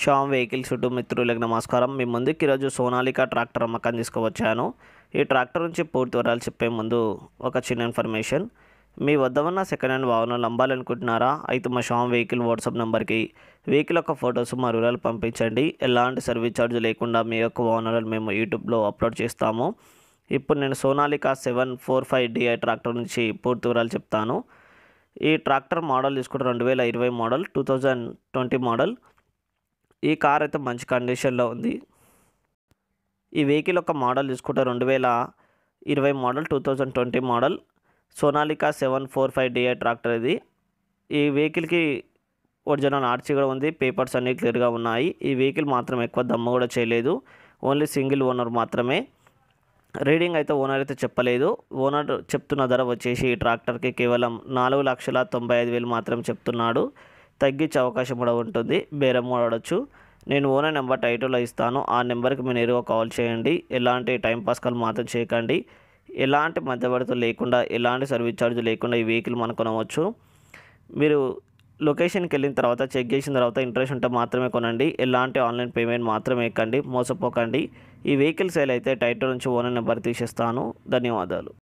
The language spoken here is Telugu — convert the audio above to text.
షామ్ వెహికల్స్ చుట్టూ మిత్రులకు నమస్కారం మీ ముందుకు ఈరోజు సోనాలికా ట్రాక్టర్ అమ్మకం తీసుకువచ్చాను ఈ ట్రాక్టర్ నుంచి పూర్తి వివరాలు చెప్పే ముందు ఒక చిన్న ఇన్ఫర్మేషన్ మీ వద్ద ఉన్న సెకండ్ హ్యాండ్ వాహనాలు అమ్మాలనుకుంటున్నారా అయితే మా షామ్ వెహికల్ వాట్సాప్ నెంబర్కి వెహికల్ యొక్క ఫొటోస్ మా వివరాలు పంపించండి ఎలాంటి సర్వీస్ ఛార్జ్ లేకుండా మీ యొక్క వాహనాలను మేము యూట్యూబ్లో అప్లోడ్ చేస్తాము ఇప్పుడు నేను Sonalika seven four five DI tractor నుంచి పూర్తి వివరాలు చెప్తాను ఈ ట్రాక్టర్ మోడల్ తీసుకుంటే రెండు వేల ఇరవై model two thousand twenty model ఈ కార్ అయితే మంచి కండిషన్లో ఉంది ఈ వెహికల్ ఒక మోడల్ తీసుకుంటే రెండు వేల ఇరవై model two thousand twenty model Sonalika seven four five DI tractor ఇది ఈ వెహికల్కి ఒరిజినల్ ఆర్చి కూడా ఉంది పేపర్స్ అన్నీ క్లియర్గా ఉన్నాయి ఈ వెహికల్ మాత్రం ఎక్కువ దమ్ము కూడా చేయలేదు ఓన్లీ సింగిల్ ఓనర్ మాత్రమే రీడింగ్ అయితే ఓనర్ అయితే చెప్పలేదు ఓనర్ చెప్తున్న ధర వచ్చేసి ఈ ట్రాక్టర్కి కేవలం నాలుగు లక్షల తొంభై ఐదు వేలు మాత్రం చెప్తున్నాడు తగ్గించే అవకాశం కూడా ఉంటుంది బేరం కూడా ఆడవచ్చు నేను ఓనర్ నెంబర్ టైటిల్లో ఇస్తాను ఆ నెంబర్కి మీరు నేరుగా కాల్ చేయండి ఎలాంటి టైం పాస్ కాల్ మాత్రం చేయకండి ఎలాంటి మధ్యవర్తులు లేకుండా ఎలాంటి సర్వీస్ ఛార్జ్ లేకుండా ఈ వెహికల్ మనం కొనవచ్చు మీరు లొకేషన్కి వెళ్ళిన తర్వాత చెక్ చేసిన తర్వాత ఇంట్రెస్ట్ ఉంటే మాత్రమే కొనండి ఎలాంటి ఆన్లైన్ పేమెంట్ మాత్రమే ఎక్కండి మోసపోకండి ఈ వెహికల్ సేల్ అయితే టైటిల్ నుంచి ఓనర్ నెంబర్ తీసేస్తాను ధన్యవాదాలు